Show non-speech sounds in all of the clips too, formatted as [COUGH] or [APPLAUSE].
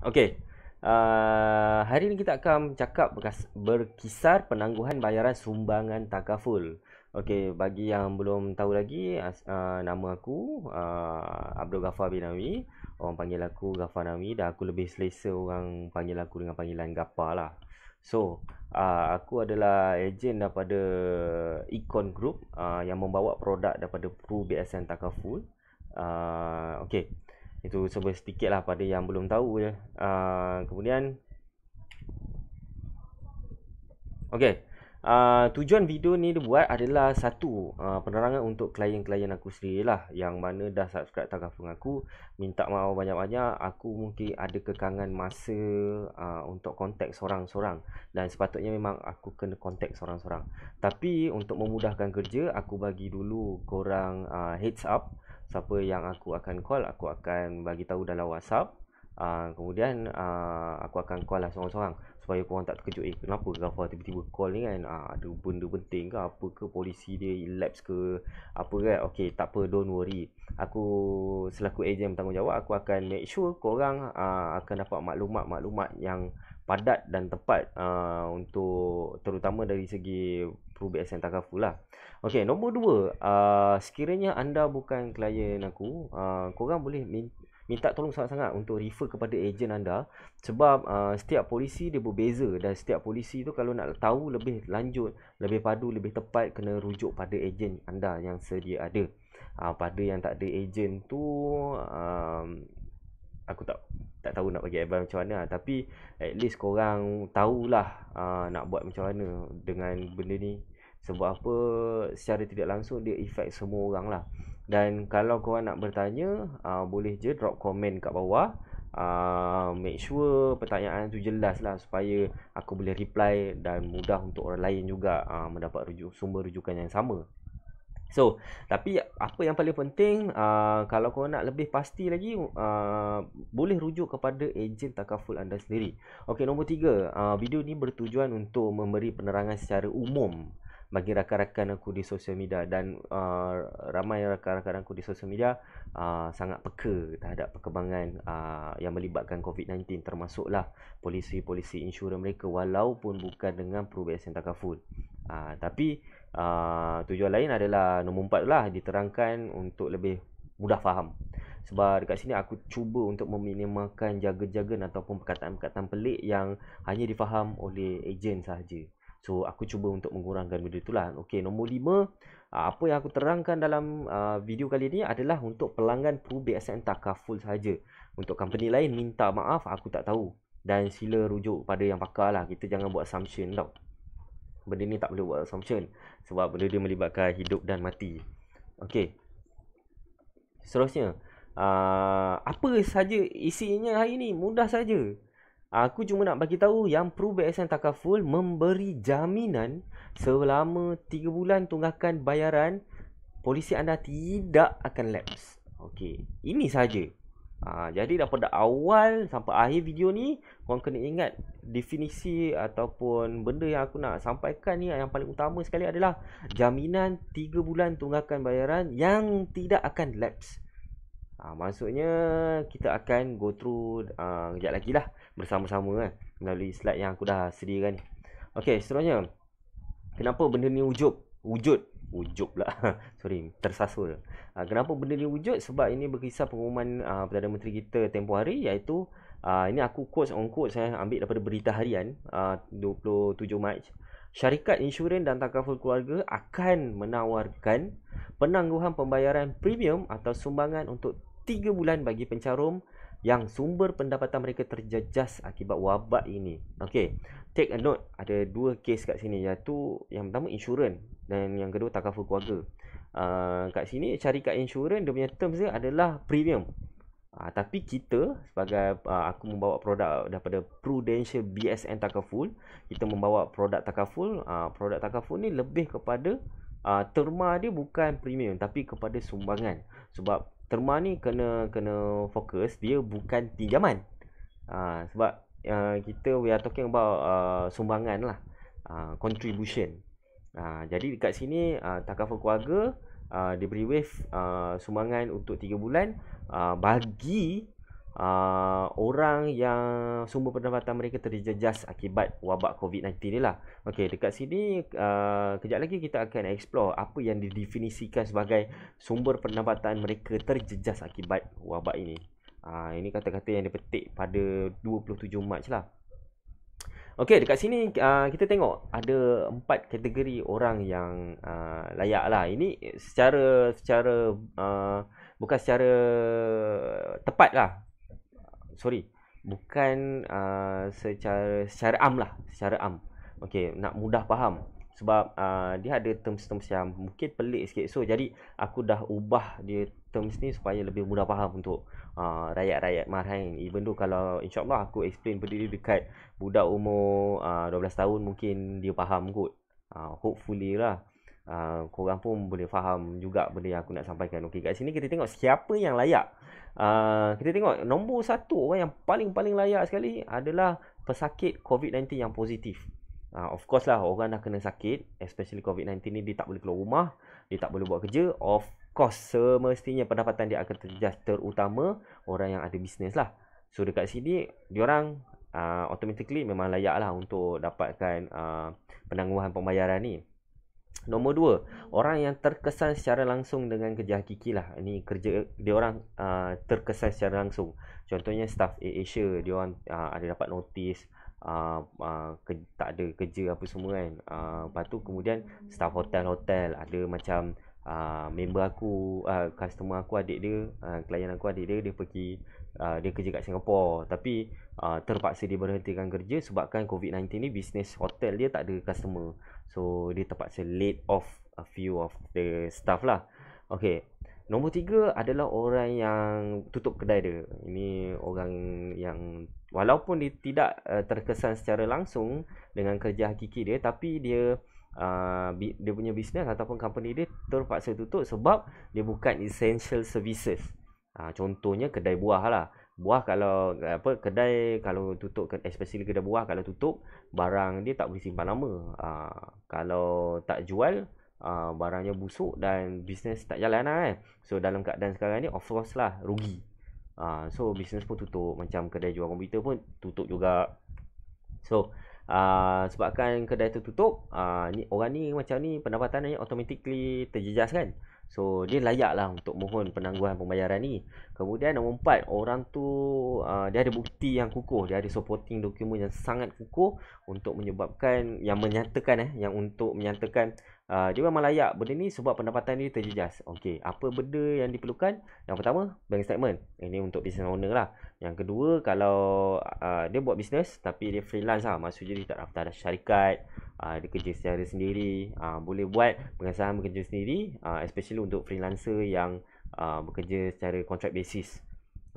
Okey. Uh, hari ini kita akan cakap berkisar penangguhan bayaran sumbangan takaful. Okey, bagi yang belum tahu lagi uh, nama aku uh, Abdul Ghaffar bin Nawi. Orang panggil aku Ghaffar Nawi dan aku lebih selesa orang panggil aku dengan panggilan Gapa lah. So, uh, aku adalah ejen daripada Econ Group uh, yang membawa produk daripada Pro BSN Takaful. Uh, okay. Itu sebab sedikit lah pada yang belum tahu je. Uh, kemudian. Okay. Uh, ah, tujuan video ni dia buat adalah satu uh, penerangan untuk klien-klien aku sendiri lah yang mana dah subscribe tagafung aku minta maaf banyak-banyak aku mungkin ada kekangan masa uh, untuk contact seorang-seorang dan sepatutnya memang aku kena contact seorang-seorang tapi untuk memudahkan kerja aku bagi dulu korang uh, heads up siapa yang aku akan call aku akan bagi tahu dalam WhatsApp uh, kemudian uh, aku akan call lah seorang-seorang supaya korang tak terkejut eh kenapa Rafa tiba-tiba call ni kan uh, ada benda penting ke apa ke polisi dia elapse ke apa kan okey tak don't worry aku selaku ejen bertanggungjawab aku akan make sure korang uh, akan dapat maklumat-maklumat yang padat dan tepat uh, untuk terutama dari segi Pro BSN Takaful lah. Okay, nombor dua. Uh, sekiranya anda bukan klien aku, uh, korang boleh minta tolong sangat-sangat untuk refer kepada ejen anda. Sebab uh, setiap polisi dia berbeza dan setiap polisi tu kalau nak tahu lebih lanjut, lebih padu, lebih tepat, kena rujuk pada ejen anda yang sedia ada. Uh, pada yang tak ada ejen tu, um, aku tak tak tahu nak bagi advice macam mana lah. tapi at least korang tahulah uh, nak buat macam mana dengan benda ni sebab apa secara tidak langsung dia efek semua orang lah dan kalau korang nak bertanya uh, boleh je drop komen kat bawah uh, make sure pertanyaan tu jelas lah supaya aku boleh reply dan mudah untuk orang lain juga uh, mendapat rujuk, sumber rujukan yang sama So, tapi apa yang paling penting uh, kalau kau nak lebih pasti lagi uh, boleh rujuk kepada ejen takaful anda sendiri. Okey, nombor tiga, uh, video ni bertujuan untuk memberi penerangan secara umum bagi rakan-rakan aku di sosial media dan uh, ramai rakan-rakan aku di sosial media uh, sangat peka terhadap perkembangan uh, yang melibatkan COVID-19 termasuklah polisi-polisi insurans mereka walaupun bukan dengan perubahan yang takaful. Uh, tapi uh, tujuan lain adalah nombor empat lah diterangkan untuk lebih mudah faham. Sebab dekat sini aku cuba untuk meminimalkan jaga-jaga ataupun perkataan-perkataan pelik yang hanya difaham oleh ejen sahaja. So aku cuba untuk mengurangkan benda itulah. Okey, nombor 5, ah, apa yang aku terangkan dalam ah, video kali ini adalah untuk pelanggan Pro BSN takaful saja. Untuk company lain minta maaf aku tak tahu dan sila rujuk pada yang pakar lah. Kita jangan buat assumption tau. Benda ni tak boleh buat assumption sebab benda dia melibatkan hidup dan mati. Okey. Seterusnya, ah, apa saja isinya hari ni? Mudah saja. Aku cuma nak bagi tahu yang Pro BSN Takaful memberi jaminan selama 3 bulan tunggakan bayaran polisi anda tidak akan lapse. Okey, ini saja. Ha, jadi daripada awal sampai akhir video ni Korang kena ingat definisi ataupun benda yang aku nak sampaikan ni Yang paling utama sekali adalah Jaminan 3 bulan tunggakan bayaran yang tidak akan lapse Ha, maksudnya kita akan go through ha, kejap lagi lah bersama-sama kan melalui slide yang aku dah sediakan ni. Okay, seterusnya. Kenapa benda ni wujud? Wujud. Wujud pula. [LAUGHS] Sorry, tersasul. Ha, ah, kenapa benda ni wujud? Sebab ini berkisah pengumuman ha, Perdana Menteri kita tempoh hari iaitu ha, ini aku quote on quote saya eh, ambil daripada berita harian ha, 27 Mac. Syarikat insurans dan takaful keluarga akan menawarkan penangguhan pembayaran premium atau sumbangan untuk 3 bulan bagi pencarum yang sumber pendapatan mereka terjejas akibat wabak ini. Okey, take a note. Ada dua kes kat sini iaitu yang pertama insurans dan yang kedua takaful keluarga. Uh, kat sini cari kat insurans dia punya terms dia adalah premium. Uh, tapi kita sebagai uh, aku membawa produk daripada Prudential BSN Takaful, kita membawa produk Takaful, uh, produk Takaful ni lebih kepada uh, terma dia bukan premium tapi kepada sumbangan sebab terma ni kena kena fokus dia bukan pinjaman. Uh, sebab uh, kita we are talking about uh, sumbangan lah. Uh, contribution. Uh, jadi dekat sini uh, takafa keluarga uh, diberi waive uh, sumbangan untuk 3 bulan uh, bagi Uh, orang yang sumber pendapatan mereka terjejas akibat wabak COVID-19 ni lah. Okey, dekat sini uh, kejap lagi kita akan explore apa yang didefinisikan sebagai sumber pendapatan mereka terjejas akibat wabak ini. Uh, ini kata-kata yang dipetik pada 27 Mac lah. Okey, dekat sini uh, kita tengok ada empat kategori orang yang uh, layak lah. Ini secara secara uh, bukan secara tepat lah sorry bukan uh, secara secara am lah secara am okey nak mudah faham sebab uh, dia ada terms-terms yang mungkin pelik sikit so jadi aku dah ubah dia terms ni supaya lebih mudah faham untuk uh, rakyat-rakyat marhain even tu kalau insyaallah aku explain benda ni dekat budak umur uh, 12 tahun mungkin dia faham kot uh, hopefully lah uh, korang pun boleh faham juga benda yang aku nak sampaikan. Okey, kat sini kita tengok siapa yang layak. Uh, kita tengok nombor satu orang yang paling-paling layak sekali adalah pesakit COVID-19 yang positif. Uh, of course lah, orang dah kena sakit, especially COVID-19 ni dia tak boleh keluar rumah, dia tak boleh buat kerja. Of course, semestinya pendapatan dia akan terjejas terutama orang yang ada bisnes lah. So dekat sini, diorang uh, automatically memang layak lah untuk dapatkan uh, penangguhan pembayaran ni. Nombor dua, orang yang terkesan secara langsung dengan kerja hakiki lah. Ini kerja dia orang uh, terkesan secara langsung. Contohnya staff Asia, dia orang uh, ada dapat notis uh, uh, ke, tak ada kerja apa semua kan. Uh, lepas tu kemudian staff hotel-hotel ada macam uh, member aku, uh, customer aku adik dia, uh, klien aku adik dia, dia pergi Uh, dia kerja kat Singapore tapi uh, terpaksa diberhentikan kerja sebabkan COVID-19 ni bisnes hotel dia tak ada customer So dia terpaksa laid off a few of the staff lah. Okay. Nombor tiga adalah orang yang tutup kedai dia. Ini orang yang walaupun dia tidak uh, terkesan secara langsung dengan kerja hakiki dia tapi dia uh, bi- dia punya bisnes ataupun company dia terpaksa tutup sebab dia bukan essential services. Uh, contohnya kedai buah lah buah kalau apa kedai kalau tutup ke especially kedai buah kalau tutup barang dia tak boleh simpan lama ha, kalau tak jual ha, barangnya busuk dan bisnes tak jalan lah kan so dalam keadaan sekarang ni of course lah rugi ha, so bisnes pun tutup macam kedai jual komputer pun tutup juga so Uh, sebabkan kedai tertutup uh, ni orang ni macam ni pendapatan ni automatically terjejas kan So dia layak lah untuk mohon penangguhan pembayaran ni Kemudian nombor empat Orang tu uh, dia ada bukti yang kukuh Dia ada supporting dokumen yang sangat kukuh Untuk menyebabkan Yang menyatakan eh Yang untuk menyatakan Ah, dia memang layak benda ni sebab pendapatan dia terjejas. Okey, apa benda yang diperlukan? Yang pertama, bank statement. Ini untuk business owner lah. Yang kedua, kalau uh, dia buat bisnes tapi dia freelance lah. Maksudnya dia tak daftar syarikat, uh, dia kerja secara sendiri. Uh, boleh buat pengesahan bekerja sendiri. Uh, especially untuk freelancer yang uh, bekerja secara contract basis.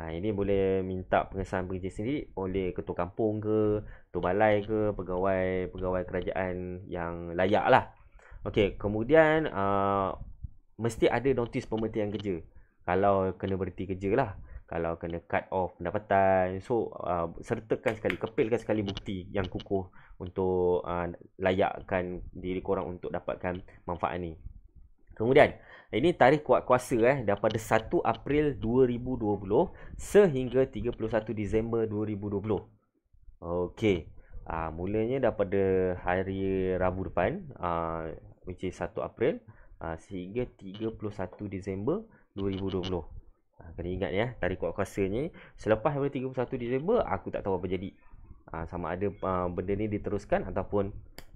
Nah, ini boleh minta pengesahan bekerja sendiri oleh ketua kampung ke, ketua balai ke, pegawai pegawai kerajaan yang layak lah. Okey, kemudian uh, mesti ada notis pemberhentian kerja. Kalau kena berhenti kerja lah. Kalau kena cut off pendapatan. So, uh, sertakan sekali, kepilkan sekali bukti yang kukuh untuk uh, layakkan diri korang untuk dapatkan manfaat ni. Kemudian, ini tarikh kuat kuasa eh daripada 1 April 2020 sehingga 31 Disember 2020. Okey. Uh, mulanya daripada hari Rabu depan uh, which is 1 April uh, sehingga 31 Disember 2020. Uh, ah, kena ingat ya, tarikh kuat kuasa ni. Selepas 31 Disember, aku tak tahu apa jadi. Uh, sama ada uh, benda ni diteruskan ataupun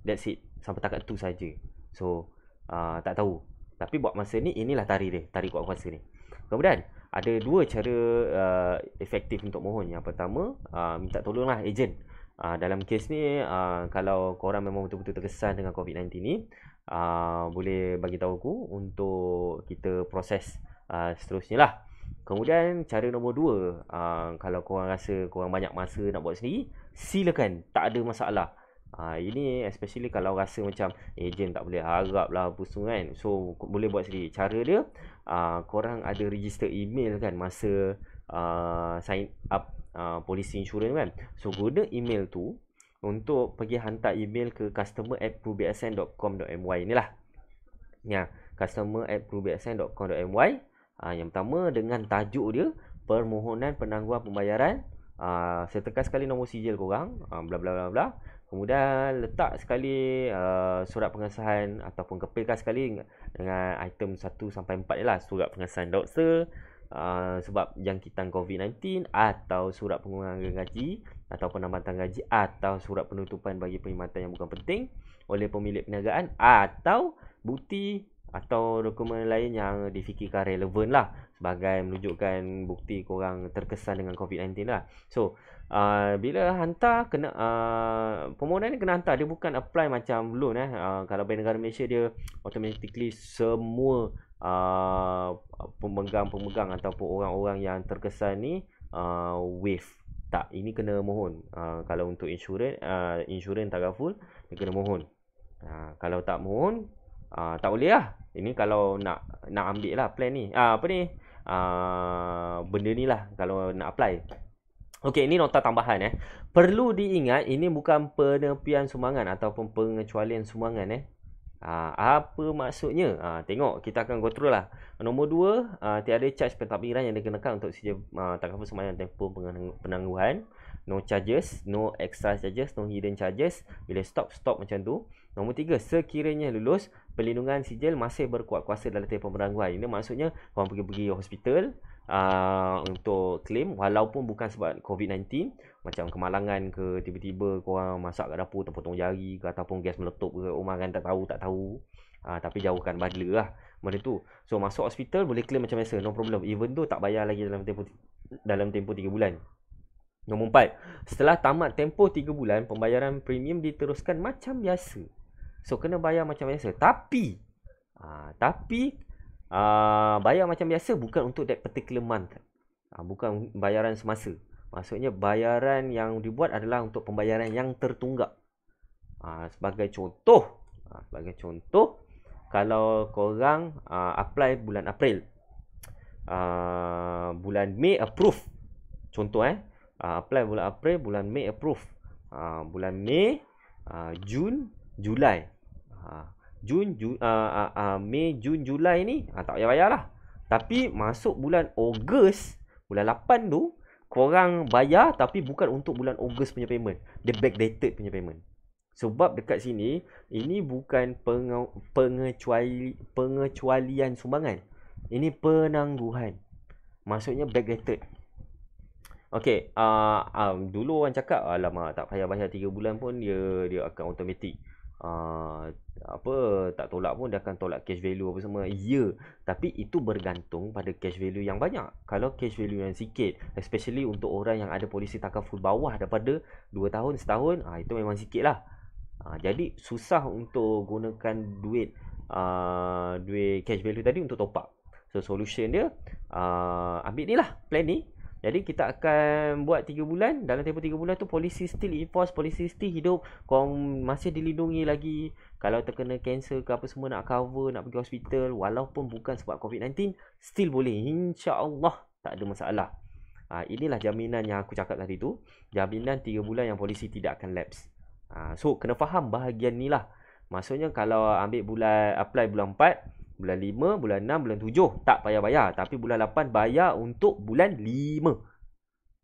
that's it. Sampai takat tu saja. So, uh, tak tahu. Tapi buat masa ni, inilah tarikh dia. Tarikh kuat kuasa ni. Kemudian, ada dua cara uh, efektif untuk mohon. Yang pertama, uh, minta tolonglah ejen. Uh, dalam kes ni, uh, kalau korang memang betul-betul terkesan dengan COVID-19 ni, uh, boleh bagi tahu aku untuk kita proses uh, seterusnya lah. Kemudian cara nombor dua, uh, kalau korang rasa korang banyak masa nak buat sendiri, silakan, tak ada masalah. Uh, ini especially kalau rasa macam agent eh, tak boleh harap lah apa semua kan. So, boleh buat sendiri. Cara dia, uh, korang ada register email kan masa uh, sign up uh, polisi insurans kan. So, guna email tu, untuk pergi hantar email ke customer at prubsn.com.my ni lah ya, customer at prubsn.com.my ha, ah, yang pertama dengan tajuk dia permohonan penangguhan pembayaran ha, saya tekan sekali nombor sijil korang ha, bla bla bla bla kemudian letak sekali uh, surat pengesahan ataupun kepilkan sekali dengan item 1 sampai 4 ni lah surat pengesahan doktor Ah, sebab jangkitan COVID-19 atau surat pengurangan gaji atau penambatan gaji atau surat penutupan bagi perkhidmatan yang bukan penting oleh pemilik perniagaan atau bukti atau dokumen lain yang difikirkan relevan lah sebagai menunjukkan bukti korang terkesan dengan COVID-19 lah. So, uh, bila hantar, kena uh, permohonan ni kena hantar. Dia bukan apply macam loan eh. Uh, kalau bank negara Malaysia dia automatically semua Uh, pemegang-pemegang ataupun orang-orang yang terkesan ni uh, waive tak ini kena mohon uh, kalau untuk insurans uh, insurance tak full dia kena mohon uh, kalau tak mohon uh, tak boleh lah ini kalau nak nak ambil lah plan ni uh, apa ni uh, benda ni lah kalau nak apply Okey, ini nota tambahan eh. Perlu diingat ini bukan penepian sumbangan ataupun pengecualian sumbangan eh. Ha, apa maksudnya? Ha, tengok kita akan go through lah. Nombor 2, uh, ah, tiada charge pentadbiran yang dikenakan untuk sedia tak takaful sembahyang tempoh penangguhan. No charges, no extra charges, no hidden charges. Bila stop, stop macam tu. Nombor tiga sekiranya lulus, pelindungan sijil masih berkuat kuasa dalam tempoh penangguhan. Ini maksudnya korang pergi-pergi hospital, uh, untuk claim walaupun bukan sebab COVID-19 macam kemalangan ke tiba-tiba korang masak kat dapur terpotong jari ke ataupun gas meletup ke rumah kan tak tahu tak tahu uh, tapi jauhkan bandler lah benda tu so masuk hospital boleh claim macam biasa no problem even tu tak bayar lagi dalam tempoh dalam tempoh 3 bulan Nombor empat, setelah tamat tempoh 3 bulan, pembayaran premium diteruskan macam biasa. So, kena bayar macam biasa. Tapi, aa, ah, tapi Ah, bayar macam biasa bukan untuk that particular month. Uh, bukan bayaran semasa. Maksudnya bayaran yang dibuat adalah untuk pembayaran yang tertunggak. Uh, sebagai contoh, uh, sebagai contoh kalau korang uh, apply bulan April. Uh, bulan Mei approve. Contoh eh, uh, apply bulan April, bulan Mei approve. Uh, bulan Mei, uh, Jun, Julai. Uh, Jun, Jun uh, ah, uh, ah, uh, ah, Mei, Jun, Julai ni uh, Tak payah bayar lah Tapi masuk bulan Ogos Bulan 8 tu Korang bayar Tapi bukan untuk bulan Ogos punya payment Dia backdated punya payment Sebab dekat sini Ini bukan peng- pengecuali, pengecualian sumbangan Ini penangguhan Maksudnya backdated Okay uh, um, Dulu orang cakap Alamak tak payah bayar 3 bulan pun Dia dia akan automatic uh, apa tak tolak pun dia akan tolak cash value apa semua. Ya, tapi itu bergantung pada cash value yang banyak. Kalau cash value yang sikit, especially untuk orang yang ada polisi takaful bawah daripada 2 tahun setahun, ah itu memang sikit lah. Ha, jadi susah untuk gunakan duit a uh, duit cash value tadi untuk top up. So solution dia uh, ambil ni lah plan ni jadi kita akan buat 3 bulan Dalam tempoh 3 bulan tu Polisi still enforce Polisi still hidup Kau masih dilindungi lagi Kalau terkena kanser, ke apa semua Nak cover Nak pergi hospital Walaupun bukan sebab COVID-19 Still boleh insya Allah Tak ada masalah ha, Inilah jaminan yang aku cakap tadi tu Jaminan 3 bulan yang polisi tidak akan lapse ha, So kena faham bahagian ni lah Maksudnya kalau ambil bulan Apply bulan 4 Bulan 5, bulan 6, bulan 7 tak payah bayar. Tapi bulan 8 bayar untuk bulan 5.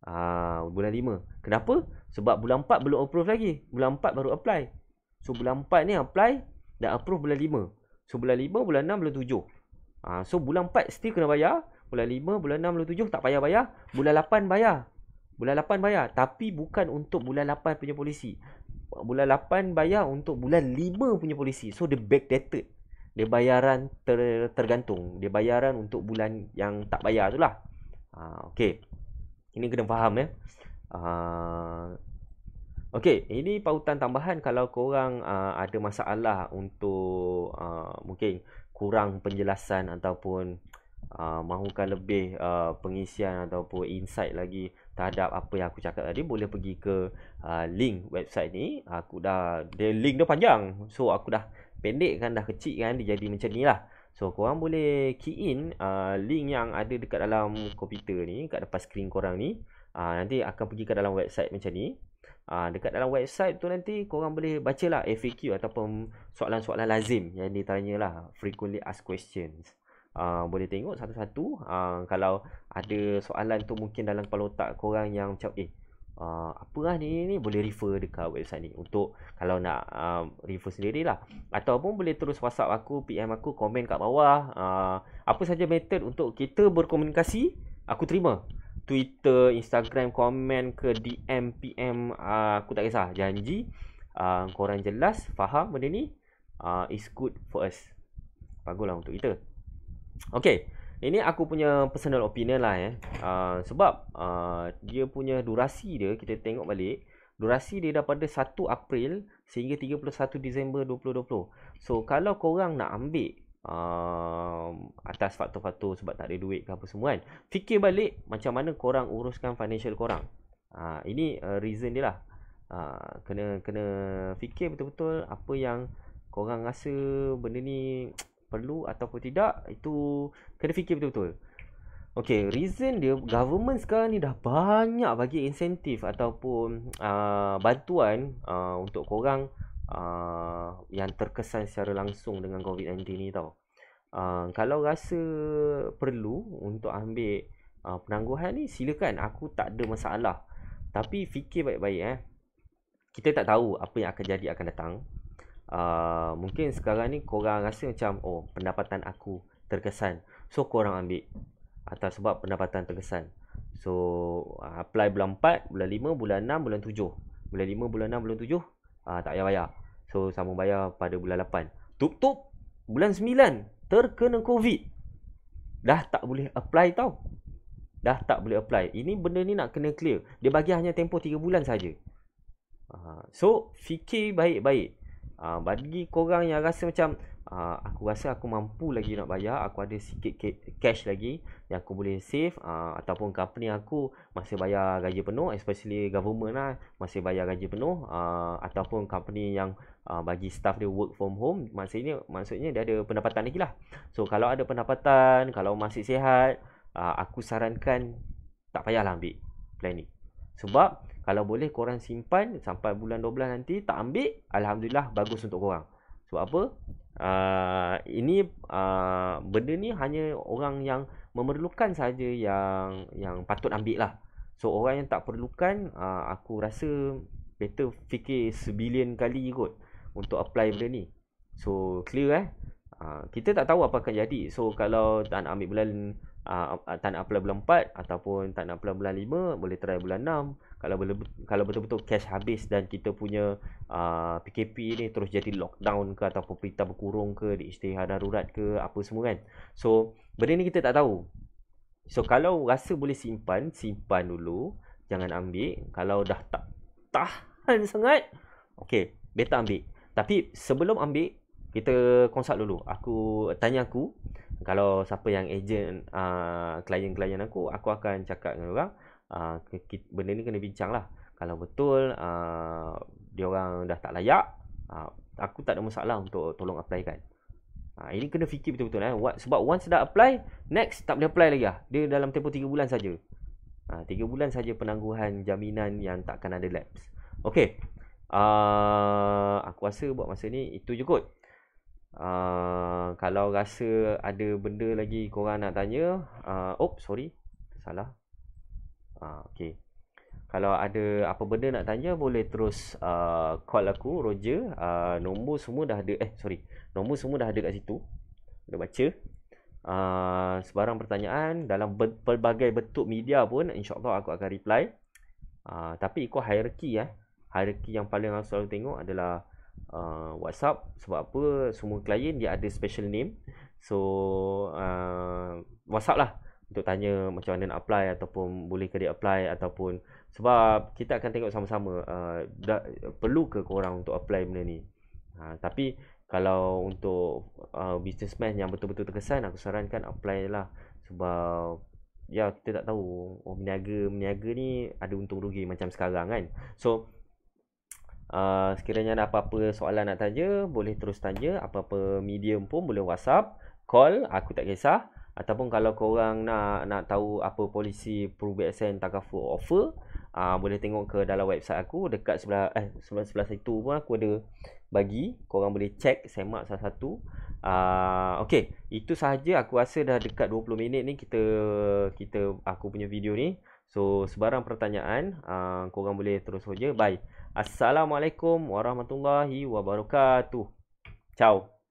Ah, bulan 5. Kenapa? Sebab bulan 4 belum approve lagi. Bulan 4 baru apply. So bulan 4 ni apply dan approve bulan 5. So bulan 5, bulan 6, bulan 7. Ah, so bulan 4 still kena bayar. Bulan 5, bulan 6, bulan 7 tak payah bayar. Bulan 8 bayar. Bulan 8 bayar. Tapi bukan untuk bulan 8 punya polisi. Bulan 8 bayar untuk bulan 5 punya polisi. So dia backdated dia bayaran ter, tergantung dia bayaran untuk bulan yang tak bayar tu lah uh, ha, okay. ini kena faham ya uh, Okey, ini pautan tambahan kalau korang uh, ada masalah untuk uh, mungkin kurang penjelasan ataupun uh, mahukan lebih uh, pengisian ataupun insight lagi terhadap apa yang aku cakap tadi boleh pergi ke uh, link website ni aku dah dia link dia panjang so aku dah pendek kan dah kecil kan dia jadi macam ni lah so korang boleh key in uh, link yang ada dekat dalam komputer ni kat depan screen korang ni uh, nanti akan pergi ke dalam website macam ni uh, dekat dalam website tu nanti korang boleh baca lah FAQ ataupun soalan-soalan lazim yang ditanya lah frequently asked questions Uh, boleh tengok satu-satu uh, Kalau ada soalan tu mungkin dalam kepala otak korang yang macam Eh uh, ah, apa lah ni, ni boleh refer dekat website ni untuk kalau nak um, refer sendiri lah ataupun boleh terus whatsapp aku PM aku komen kat bawah uh, apa saja method untuk kita berkomunikasi aku terima Twitter, Instagram, komen ke DM, PM uh, aku tak kisah janji uh, korang jelas faham benda ni uh, is good for us baguslah untuk kita Okay ini aku punya personal opinion lah eh. Uh, sebab uh, dia punya durasi dia kita tengok balik durasi dia daripada 1 April sehingga 31 Disember 2020. So kalau korang nak ambil um, atas faktor-faktor sebab tak ada duit ke apa semua kan, fikir balik macam mana korang uruskan financial korang. Uh, ini uh, reason dia lah. Uh, kena kena fikir betul-betul apa yang korang rasa benda ni perlu ataupun tidak itu kena fikir betul-betul. Okay, reason dia government sekarang ni dah banyak bagi insentif ataupun uh, bantuan uh, untuk korang uh, yang terkesan secara langsung dengan COVID-19 ni tau. Uh, kalau rasa perlu untuk ambil uh, penangguhan ni silakan aku tak ada masalah. Tapi fikir baik-baik eh. Kita tak tahu apa yang akan jadi akan datang uh, mungkin sekarang ni korang rasa macam oh pendapatan aku terkesan so korang ambil Atas sebab pendapatan terkesan so uh, apply bulan 4 bulan 5 bulan 6 bulan 7 bulan 5 bulan 6 bulan 7 uh, ah, tak payah bayar so sambung bayar pada bulan 8 tutup bulan 9 terkena covid dah tak boleh apply tau dah tak boleh apply ini benda ni nak kena clear dia bagi hanya tempoh 3 bulan saja ah, so fikir baik-baik uh, bagi korang yang rasa macam uh, aku rasa aku mampu lagi nak bayar aku ada sikit cash lagi yang aku boleh save uh, ataupun company aku masih bayar gaji penuh especially government lah masih bayar gaji penuh uh, ataupun company yang uh, bagi staff dia work from home maksudnya maksudnya dia ada pendapatan lagi lah so kalau ada pendapatan kalau masih sihat uh, aku sarankan tak payahlah ambil plan ni sebab kalau boleh korang simpan sampai bulan 12 nanti tak ambil, alhamdulillah bagus untuk korang. Sebab apa? Uh, ini uh, benda ni hanya orang yang memerlukan saja yang yang patut ambil lah. So orang yang tak perlukan uh, aku rasa better fikir sebilion kali kot untuk apply benda ni. So clear eh? Ah, kita tak tahu apa akan jadi. So kalau tak nak ambil bulan uh, tak nak apply bulan 4 ataupun tak nak apply bulan 5, boleh try bulan 6. Kalau boleh, kalau betul-betul cash habis dan kita punya uh, PKP ni terus jadi lockdown ke atau perintah berkurung ke di istihar darurat ke apa semua kan. So benda ni kita tak tahu. So kalau rasa boleh simpan, simpan dulu. Jangan ambil. Kalau dah tak tahan sangat, okay, better ambil. Tapi sebelum ambil, kita consult dulu. Aku tanya aku kalau siapa yang ejen uh, ah, klien-klien aku, aku akan cakap dengan orang uh, benda ni kena bincang lah. Kalau betul uh, dia orang dah tak layak, uh, aku tak ada masalah untuk tolong applykan. Uh, ini kena fikir betul-betul eh. sebab once dah apply, next tak boleh apply lagi lah. Dia dalam tempoh 3 bulan saja. Uh, 3 bulan saja penangguhan jaminan yang takkan ada lapse. Okay. Uh, aku rasa buat masa ni itu je kot. Uh, kalau rasa ada benda lagi korang nak tanya uh, Oh sorry Salah uh, Okay Kalau ada apa benda nak tanya Boleh terus uh, call aku Roger uh, Nombor semua dah ada Eh sorry Nombor semua dah ada kat situ Dah baca uh, Sebarang pertanyaan Dalam ber- pelbagai bentuk media pun InsyaAllah aku akan reply uh, Tapi ikut hierarki eh. hierarki yang paling selalu tengok adalah uh, WhatsApp sebab apa semua klien dia ada special name so uh, WhatsApp lah untuk tanya macam mana nak apply ataupun boleh ke dia apply ataupun sebab kita akan tengok sama-sama uh, dah, perlu ke korang untuk apply benda ni uh, tapi kalau untuk uh, businessman yang betul-betul terkesan aku sarankan apply lah sebab ya kita tak tahu oh, meniaga meniaga ni ada untung rugi macam sekarang kan so Ah, sekiranya ada apa-apa soalan nak tanya, boleh terus tanya. Apa-apa medium pun boleh WhatsApp, call, aku tak kisah. Ataupun kalau korang nak nak tahu apa polisi ProBSN Takaful offer, uh, boleh tengok ke dalam website aku dekat sebelah eh sebelah sebelah situ pun aku ada bagi. Korang boleh check semak salah satu. Uh, ah, okay, itu sahaja aku rasa dah dekat 20 minit ni kita kita aku punya video ni. So sebarang pertanyaan uh, korang boleh terus saja. Bye. Assalamualaikum warahmatullahi wabarakatuh. Ciao.